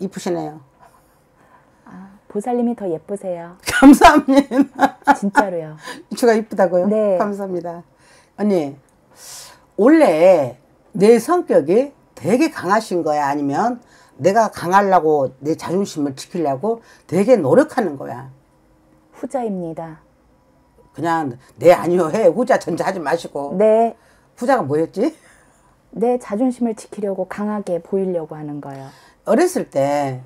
이쁘시네요. 아, 보살님이 더 예쁘세요. 감사합니다. 진짜로요. 제가 이쁘다고요? 네. 감사합니다. 언니, 원래 내 성격이 되게 강하신 거야? 아니면 내가 강하려고 내 자존심을 지키려고 되게 노력하는 거야? 후자입니다. 그냥 네 아니요 해 후자 전제하지 마시고 네 후자가 뭐였지? 내 자존심을 지키려고 강하게 보이려고 하는 거예요. 어렸을 때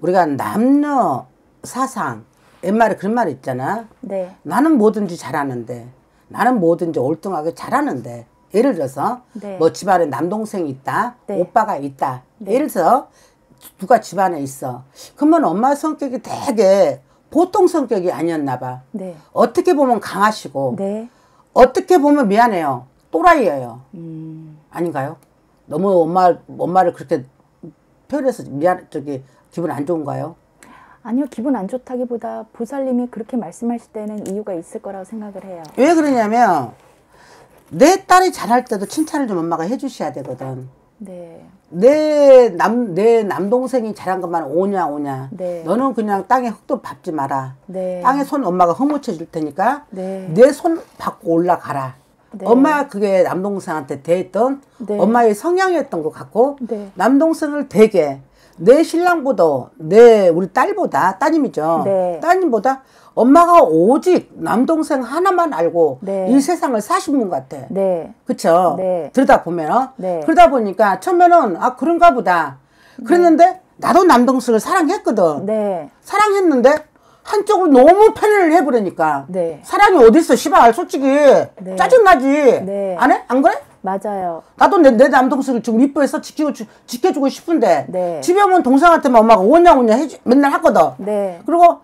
우리가 남녀 사상 옛말에 그런 말 있잖아. 네. 나는 뭐든지 잘하는데 나는 뭐든지 올등하게 잘하는데 예를 들어서 네. 뭐 집안에 남동생이 있다, 네. 오빠가 있다. 네. 예를 들어 서 누가 집안에 있어. 그러면 엄마 성격이 되게 보통 성격이 아니었나 봐. 네. 어떻게 보면 강하시고 네. 어떻게 보면 미안해요. 또라이예요. 음. 아닌가요? 너무 엄마 엄마를 그렇게 표현해서 미안 저기 기분 안 좋은가요? 아니요 기분 안 좋다기보다 보살님이 그렇게 말씀하실 때는 이유가 있을 거라고 생각을 해요. 왜 그러냐면 내 딸이 잘할 때도 칭찬을 좀 엄마가 해주셔야 되거든. 네. 내 남, 내 남동생이 잘한 것만 오냐, 오냐. 네. 너는 그냥 땅에 흙도 밟지 마라. 네. 땅에 손 엄마가 흙 묻혀줄 테니까. 네. 내손 받고 올라가라. 네. 엄마 그게 남동생한테 대했던 네. 엄마의 성향이었던 것 같고 네. 남동생을 되게 내 신랑보다 내 우리 딸보다 따님이죠 네. 따님보다 엄마가 오직 남동생 하나만 알고 네. 이 세상을 사신 분 같아 네. 그쵸 들다 보면 네. 그러다 보니까 처음에는 아 그런가 보다 그랬는데 나도 남동생을 사랑했거든 사랑했는데 한쪽으로 너무 편을 해버리니까 네. 사람이 어딨어 시발 솔직히 네. 짜증나지 네. 안 해? 안 그래? 맞아요 나도 내, 내 남동생을 좀 이뻐해서 지키고, 주, 지켜주고 싶은데 네. 집에 오면 동생한테만 엄마가 오냐 오냐 해 맨날 하거든 네. 그리고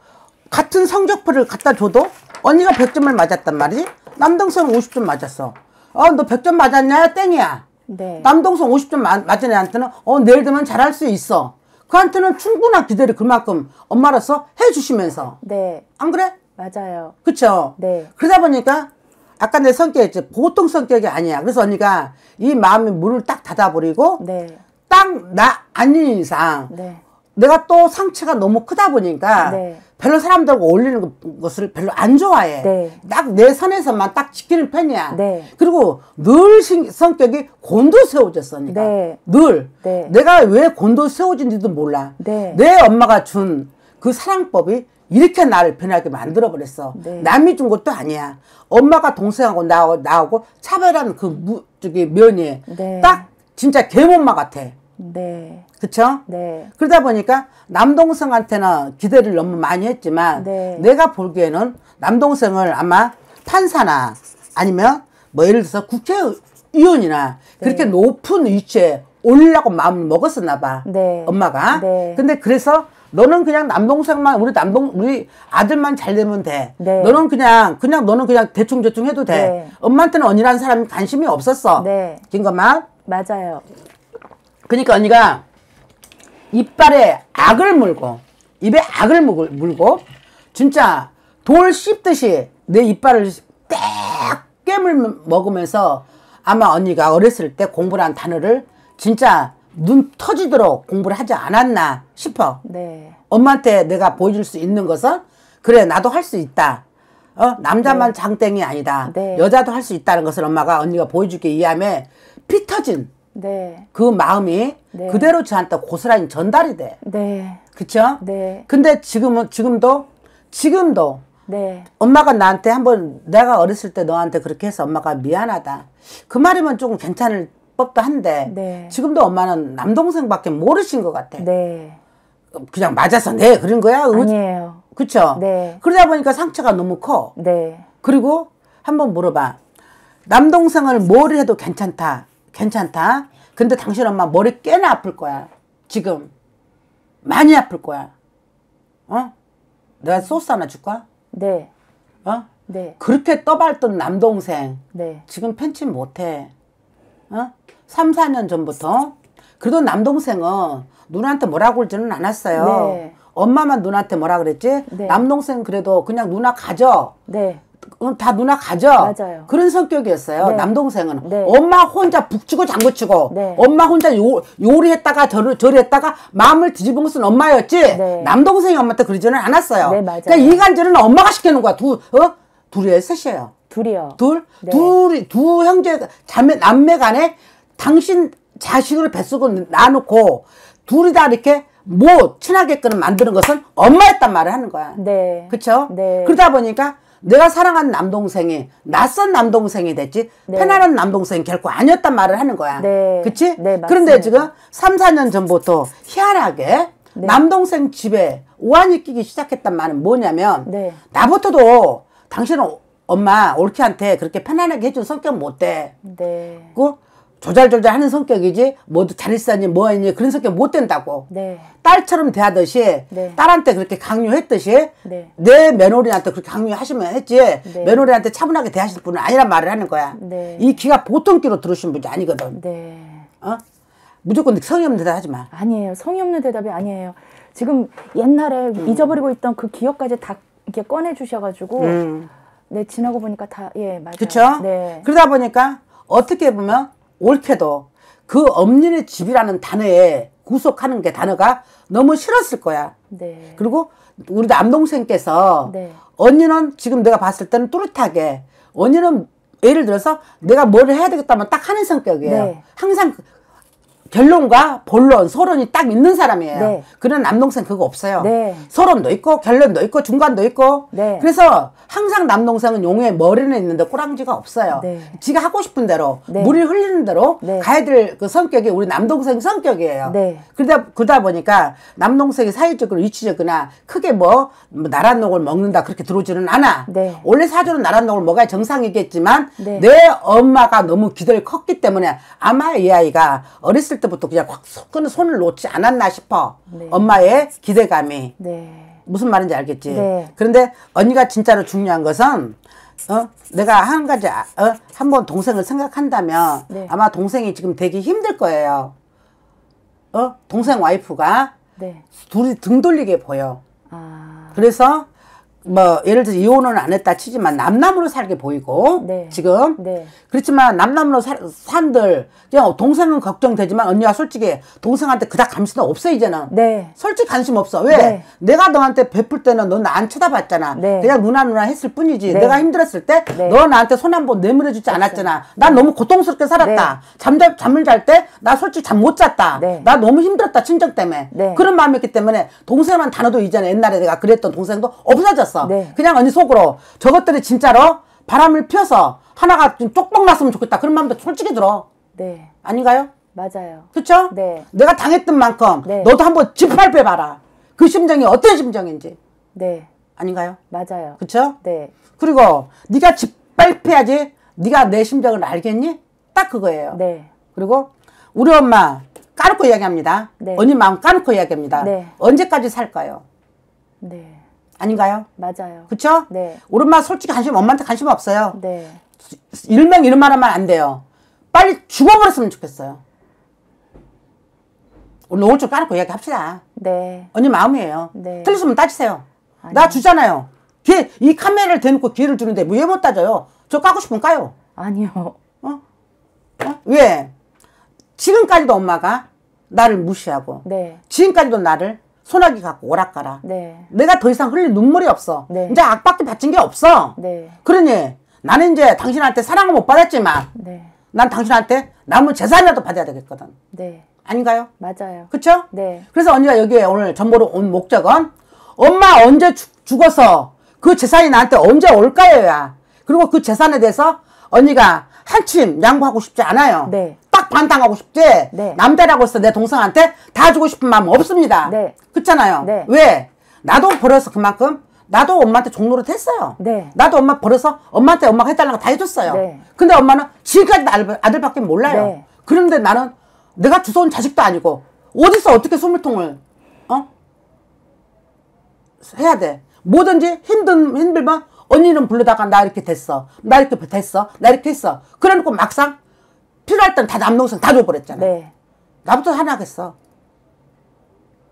같은 성적표를 갖다 줘도 언니가 100점을 맞았단 말이지 남동생은 50점 맞았어 어너 100점 맞았냐 땡이야 네. 남동생 50점 맞은 애한테는 어 내일 되면 잘할 수 있어 그한테는 충분한 기대를 그만큼 엄마로서 해주시면서. 네. 안 그래? 맞아요. 그쵸? 네. 그러다 보니까 아까 내 성격이 제 보통 성격이 아니야. 그래서 언니가 이 마음의 문을 딱 닫아버리고 네. 딱 나 아닌 이상 네. 내가 또 상처가 너무 크다 보니까 네. 별로 사람들하고 어울리는 것을 별로 안 좋아해. 네. 딱내 선에서만 딱 지키는 편이야. 네. 그리고 늘 성격이 곤도세워졌으니까 네. 늘. 네. 내가 왜 곤도세워진지도 몰라. 네. 내 엄마가 준 그 사랑법이 이렇게 나를 변하게 만들어버렸어. 네. 남이 준 것도 아니야. 엄마가 동생하고 나하고, 나하고 차별한그 무, 저기 면이 딱 진짜 개몸마 같아. 네. 그쵸? 네. 그러다 보니까 남동생한테는 기대를 너무 많이 했지만 네. 내가 보기에는 남동생을 아마 판사나 아니면 뭐 예를 들어서 국회의원이나 네. 그렇게 높은 위치에 올리려고 마음을 먹었었나 봐. 네. 엄마가. 네. 근데 그래서 너는 그냥 남동생만 우리 남동 우리 아들만 잘 되면 돼. 네. 너는 그냥 그냥 너는 그냥 대충 대충 해도 돼. 네. 엄마한테는 언니라는 사람이 관심이 없었어. 네. 긴거만 맞아요. 그러니까 언니가 이빨에 악을 물고 입에 악을 물고 진짜 돌 씹듯이 내 이빨을 딱 깨물 먹으면서 아마 언니가 어렸을 때공부를한 단어를 진짜 눈 터지도록 공부를 하지 않았나 싶어. 네. 엄마한테 내가 보여줄 수 있는 것은 그래 나도 할 수 있다. 어 남자만 네. 장땡이 아니다. 네. 여자도 할 수 있다는 것을 엄마가 언니가 보여주기 위함에 피 터진 네. 그 마음이 네. 그대로 저한테 고스란히 전달이 돼. 네. 그쵸? 네. 근데 지금은, 지금도, 지금도 네. 엄마가 나한테 한번 내가 어렸을 때 너한테 그렇게 해서 엄마가 미안하다. 그 말이면 조금 괜찮을 법도 한데 네. 지금도 엄마는 남동생밖에 모르신 것 같아. 네. 그냥 맞아서 네 그런 거야. 아니에요. 그쵸? 네. 그러다 보니까 상처가 너무 커. 네. 그리고 한번 물어봐. 남동생을 뭘 해도 괜찮다. 괜찮다. 근데 당신 엄마 머리 꽤나 아플 거야. 지금. 많이 아플 거야. 어? 내가 소스 하나 줄까? 네. 어? 네. 그렇게 떠발던 남동생. 네. 지금 팬치 못해. 어? 3, 4년 전부터. 그래도 남동생은 누나한테 뭐라고 그러지는 않았어요. 네. 엄마만 누나한테 뭐라 그랬지? 네. 남동생 그래도 그냥 누나 가져. 네. 다 누나 가죠? 맞아요. 그런 성격이었어요. 네. 남동생은. 네. 엄마 혼자 북치고 장구치고, 네. 엄마 혼자 요, 요리했다가 저리했다가 마음을 뒤집은 것은 엄마였지, 네. 남동생이 엄마한테 그러지는 않았어요. 네, 그러니까 맞아요. 그러니까 이간질은 엄마가 시키는 거야. 두, 어? 둘이에요? 셋이에요? 둘이요. 둘? 네. 둘이, 두 형제, 자매, 남매 간에 당신 자식을 뱃속으로 놔놓고, 둘이 다 이렇게 뭐 친하게끔 만드는 것은 엄마였단 말을 하는 거야. 네. 그쵸? 네. 그러다 보니까 내가 사랑한 남동생이 낯선 남동생이 됐지 네. 편안한 남동생 결코 아니었단 말을 하는 거야. 네. 그치? 네, 그런데 지금 3, 4년 전부터 희한하게 네. 남동생 집에 오한이 끼기 시작했단 말은 뭐냐면 네. 나부터도 당신은 엄마 올케한테 그렇게 편안하게 해준 성격 못돼. 네. 그 조잘조잘 하는 성격이지 뭐두 잘했사니 뭐했니 그런 성격 못 된다고 네. 딸처럼 대하듯이 네. 딸한테 그렇게 강요했듯이 네. 내 며느리한테 그렇게 강요하시면 했지 네. 며느리한테 차분하게 대하실 분은 아니란 말을 하는 거야 네. 이 귀가 보통 귀로 들으신 분이 아니거든 네. 어? 무조건 성의 없는 대답 하지 마 아니에요 성의 없는 대답이 아니에요 지금 옛날에 음. 잊어버리고 있던 그 기억까지 다 이렇게 꺼내 주셔가지고 음. 네 지나고 보니까 다예 맞아요 그쵸 네. 그러다 보니까 어떻게 보면 옳게도 그엄연의 집이라는 단어에 구속하는 게 단어가 너무 싫었을 거야. 네. 그리고 우리 남동생께서 네. 언니는 지금 내가 봤을 때는 뚜렷하게 언니는 예를 들어서 내가 뭘 해야 되겠다면 딱 하는 성격이에요. 네. 항상 결론과 본론, 서론이 딱 있는 사람이에요. 네. 그런 남동생 그거 없어요. 네. 서론도 있고 결론도 있고 중간도 있고. 네. 그래서 항상 남동생은 용의 머리는 있는데 꼬랑지가 없어요. 네. 지가 하고 싶은 대로 물이 네. 흘리는 대로 네. 가야 될 그 성격이 우리 남동생 성격이에요. 그러다 그러다 보니까 남동생이 사회적으로 위치적이나 크게 뭐, 뭐나란녹을 먹는다 그렇게 들어오지는 않아. 원래 사주는 나란녹을 먹어야 정상이겠지만 내 엄마가 너무 기대를 컸기 때문에 아마 이 아이가 어렸을 때 때부터 그냥 확 손, 손을 놓지 않았나 싶어. 네. 엄마의 기대감이. 네. 무슨 말인지 알겠지? 네. 그런데 언니가 진짜로 중요한 것은 어? 내가 한 가지 어? 한번 동생을 생각한다면 네. 아마 동생이 지금 되게 힘들 거예요. 어? 동생 와이프가 네. 둘이 등 돌리게 보여. 아... 그래서 뭐 예를 들어 이혼은 안 했다 치지만 남남으로 살게 보이고 네. 지금 네. 그렇지만 남남으로 사, 산들 그냥 동생은 걱정되지만 언니가 솔직히 동생한테 그닥 관심은 없어 이제는 네. 솔직히 관심 없어 왜 네. 내가 너한테 베풀 때는 넌안 쳐다봤잖아 네. 그냥 누나 누나 했을 뿐이지 네. 내가 힘들었을 때 너 나한테 손 한 번 내밀어 주지 그렇죠. 않았잖아 난 너무 고통스럽게 살았다 잠잘 잠을 잘 때 나 솔직히 잠 못 잤다 나 너무 힘들었다 친정 때문에 그런 마음이었기 때문에 동생만 단어도 이전에 옛날에 내가 그랬던 동생도 없어졌어 알았어. 네. 그냥 언니 속으로 저것들이 진짜로 바람을 피워서 하나가 좀 쪽박 났으면 좋겠다. 그런 마음도 솔직히 들어. 네. 아닌가요? 맞아요. 그렇죠? 네. 내가 당했던 만큼 네. 너도 한번 짓밟혀 봐라. 그 심정이 어떤 심정인지. 네. 아닌가요? 맞아요. 그렇죠? 네. 그리고 네가 짓밟혀야지 네가 내 심정을 알겠니? 딱 그거예요. 네. 그리고 우리 엄마 까놓고 이야기합니다. 네. 언니 마음 까놓고 이야기합니다. 네. 언제까지 살까요? 네. 아닌가요? 맞아요. 그쵸? 네. 오른마 솔직히 관심, 엄마한테 관심 없어요. 네. 일명 이런 말 하면 안 돼요. 빨리 죽어버렸으면 좋겠어요. 우리 오늘 좀 까놓고 이야기합시다. 네. 언니 마음이에요. 네. 틀렸으면 따지세요. 아니요. 나 주잖아요. 기회, 이 카메라를 대놓고 기회를 주는데 왜못 뭐 따져요? 저 까고 싶으 까요. 아니요. 어? 어? 왜? 지금까지도 엄마가 나를 무시하고 네. 지금까지도 나를 소나기 갖고 오락가락. 네. 내가 더 이상 흘릴 눈물이 없어. 네. 이제 악박에 바친 게 없어. 네. 그러니 나는 이제 당신한테 사랑을 못 받았지만 네. 난 당신한테 남은 재산이라도 받아야 되겠거든. 네. 아닌가요? 맞아요. 그렇죠? 네. 그래서 언니가 여기에 오늘 전보를온 목적은 엄마 언제 죽, 죽어서 그 재산이 나한테 언제 올까요야. 그리고 그 재산에 대해서 언니가 한침 양보하고 싶지 않아요. 네. 딱반탕하고 싶지 네. 남자라고 해서 내 동생한테 다 주고 싶은 마음 없습니다. 네. 그렇잖아요. 네. 왜? 나도 버려서 그만큼 나도 엄마한테 종로를 했어요. 네. 나도 엄마 버려서 엄마한테 엄마가 해달라는 거다 해줬어요. 네. 근데 엄마는 지금까지 아들, 밖에 몰라요. 네. 그런데 나는 내가 주워온 자식도 아니고 어디서 어떻게 소물통을 어? 해야 돼. 뭐든지 힘든 힘들면 언니는 불러다가 나 이렇게 됐어. 나 이렇게 됐어. 나 이렇게 했어. 그래놓고 그러니까 막상 필요할 땐 다 남동생 다 줘버렸잖아. 네. 나부터 하나겠어.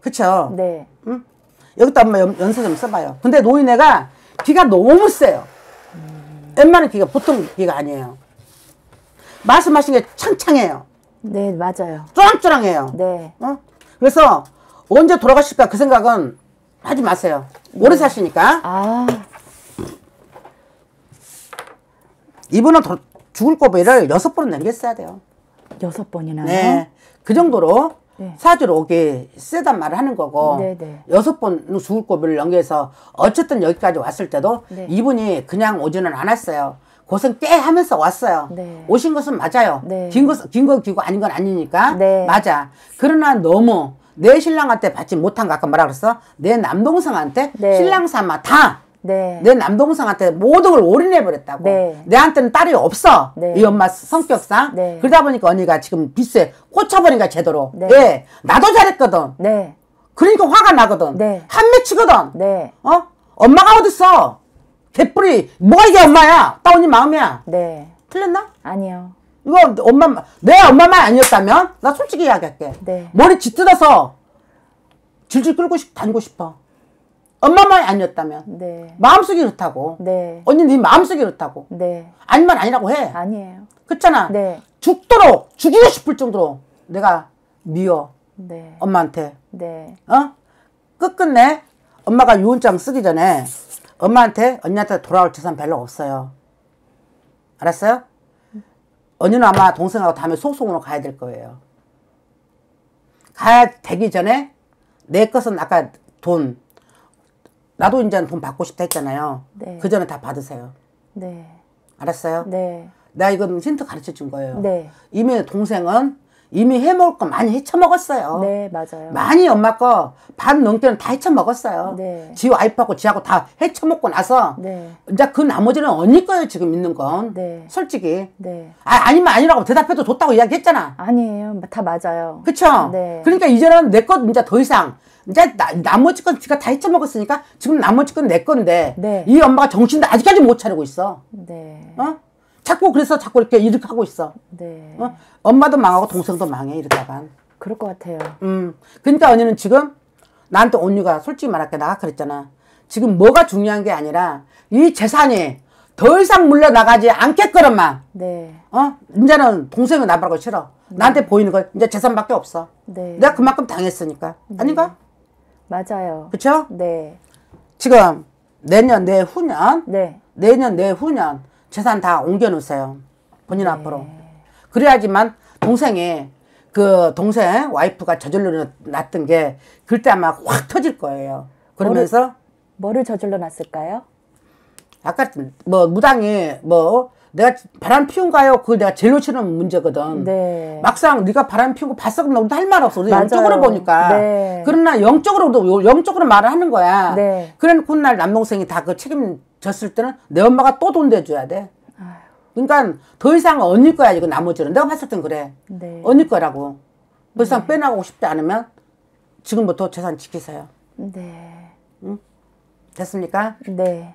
그쵸? 네. 응? 여기다 엄마 연, 세좀 써봐요. 근데 노인네가 비가 너무 세요. 음. 웬만한 비가 보통 비가 아니에요. 말씀하신 게 창창해요. 네, 맞아요. 쫄랑쫄랑해요. 네. 어? 그래서 언제 돌아가실까 그 생각은 하지 마세요. 오래 네. 사시니까. 아. 이분은 죽을 고비를 여섯 번은 넘겼어야 돼요. 여섯 번이나. 네. 그 정도로 네. 사주로오게 세단 말을 하는 거고 네네. 네. 여섯 번 죽을 고비를 넘겨서 어쨌든 여기까지 왔을 때도 네. 이분이 그냥 오지는 않았어요. 고생 꽤 하면서 왔어요. 네. 오신 것은 맞아요. 네. 긴거 긴 거 기고 아닌 건 아니니까 네. 맞아. 그러나 너무 내 신랑한테 받지 못한 거 아까 뭐라 그랬어? 내 남동생한테 신랑 삼아 다 네. 내 남동생한테 모든 걸 올인해버렸다고. 네. 내한테는 딸이 없어. 네. 이 엄마 성격상. 네. 그러다 보니까 언니가 지금 빚에 꽂혀버린가 제대로. 네. 예. 나도 잘했거든. 네. 그러니까 화가 나거든. 한 매치거든. 어? 엄마가 어딨어? 개뿔이, 뭐가 이게 엄마야? 따오니 마음이야. 틀렸나? 아니요. 이거 엄마, 내 엄마만 아니었다면? 나 솔직히 이야기할게. 머리 짙뜯어서 질질 끌고 싶, 다니고 싶어. 엄마만 이 아니었다면 네. 마음속이 그렇다고 네. 언니 네 마음속이 그렇다고 네. 아니면 아니라고 해 아니에요 그렇잖아 네. 죽도록 죽이고 싶을 정도로 내가 미워 네. 엄마한테 네. 어 끝끝내 엄마가 유언장 쓰기 전에 엄마한테 언니한테 돌아올 재산 별로 없어요 알았어요? 언니는 아마 동생하고 다음에 소송으로 가야 될 거예요 가야 되기 전에 내 것은 아까 돈 나도 이제는 돈 받고 싶다 했잖아요. 네. 그 전에 다 받으세요. 네. 알았어요? 네. 나 이건 힌트 가르쳐 준 거예요. 네. 이미 동생은 이미 해먹을 거 많이 헤쳐먹었어요. 네, 맞아요. 많이 엄마 거 반 넘게는 다 헤쳐먹었어요. 네. 지 와이프하고 지하고 다 헤쳐먹고 나서 네. 이제 그 나머지는 언니 거예요, 지금 있는 건. 네. 솔직히. 네. 아, 아니면 아니라고 대답해도 좋다고 이야기했잖아. 아니에요. 다 맞아요. 그쵸? 네. 그러니까 이제는 내것 이제 더 이상 이제 나, 나머지 건 지가 다 헤쳐먹었으니까 지금 나머지 건 내 건데 네. 이 엄마가 정신도 아직까지 못 차리고 있어. 네. 어? 자꾸 그래서 자꾸 이렇게 이렇게 하고 있어. 네. 어? 엄마도 망하고 동생도 망해 이러다간. 그럴 것 같아요. 음. 그러니까 언니는 지금 나한테 언니가 솔직히 말할게 나가 그랬잖아. 지금 뭐가 중요한 게 아니라 이 재산이 더 이상 물러나가지 않겠거란만. 네. 어? 이제는 동생은 나보고 싫어. 네. 나한테 보이는 거 이제 재산밖에 없어. 네. 내가 그만큼 당했으니까. 네. 아닌가? 맞아요. 그렇죠? 네. 지금 내년 내후년 네. 내년 내후년 재산 다 옮겨 놓으세요. 본인 네. 앞으로. 그래야지만 동생이 그 동생 와이프가 저절로 났던 게 그때 아마 확 터질 거예요. 그러면서 뭐를, 뭐를 저절로 났을까요? 아까 뭐 무당이 뭐 내가 바람 피운가요? 그걸 내가 제일 놓치는 문제거든. 네. 막상 네가 바람 피운 거 봤어? 그럼 우도할 말 없어. 영적으로 보니까. 네. 그러나 영적으로도 영적으로 말을 하는 거야. 네. 그런 훗날 남동생이 다 그 책임졌을 때는 내 엄마가 또 돈 대줘야 돼. 그러니까 더 이상 언니 거야 이거 나머지는 내가 봤을 땐 그래. 네. 언니 거라고. 더 이상 네. 빼나가고 싶지 않으면 지금부터 재산 지키세요. 네. 응? 됐습니까? 네.